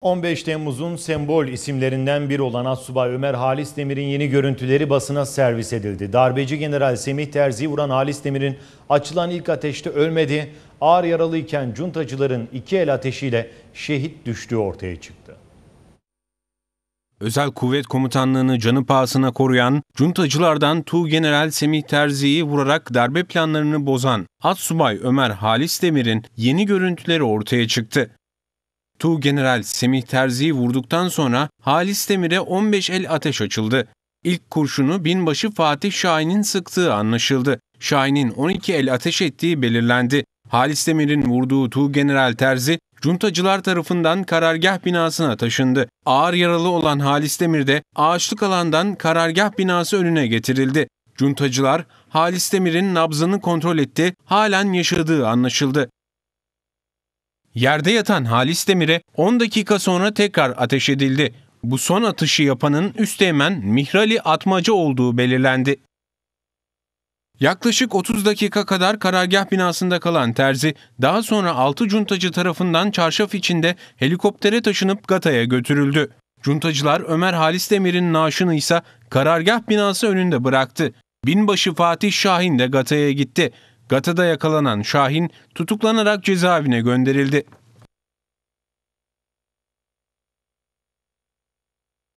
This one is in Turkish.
15 Temmuz'un sembol isimlerinden biri olan Assubay Ömer Halis Demir'in yeni görüntüleri basına servis edildi. Darbeci General Semih Terzi'yi vuran Halis Demir'in açılan ilk ateşte ölmedi, ağır yaralıyken cuntacıların iki el ateşiyle şehit düştüğü ortaya çıktı. Özel Kuvvet Komutanlığı'nı canı pahasına koruyan, cuntacılardan Tu General Semih Terzi'yi vurarak darbe planlarını bozan Assubay Ömer Halis Demir'in yeni görüntüleri ortaya çıktı. Tu General Semih Terzi'yi vurduktan sonra Halis Demir'e 15 el ateş açıldı. İlk kurşunu binbaşı Fatih Şahin'in sıktığı anlaşıldı. Şahin'in 12 el ateş ettiği belirlendi. Halis Demir'in vurduğu Tu General Terzi, cuntacılar tarafından karargah binasına taşındı. Ağır yaralı olan Halis Demir de ağaçlık alandan karargah binası önüne getirildi. Cuntacılar Halis Demir'in nabzını kontrol etti, halen yaşadığı anlaşıldı. Yerde yatan Halis Demir'e 10 dakika sonra tekrar ateş edildi. Bu son atışı yapanın üsteğmen Mihrali Atmaca olduğu belirlendi. Yaklaşık 30 dakika kadar karargah binasında kalan Terzi, daha sonra 6 cuntacı tarafından çarşaf içinde helikoptere taşınıp Gata'ya götürüldü. Cuntacılar Ömer Halis Demir'in naaşını ise karargah binası önünde bıraktı. Binbaşı Fatih Şahin de Gata'ya gitti. Gata'da yakalanan Şahin tutuklanarak cezaevine gönderildi.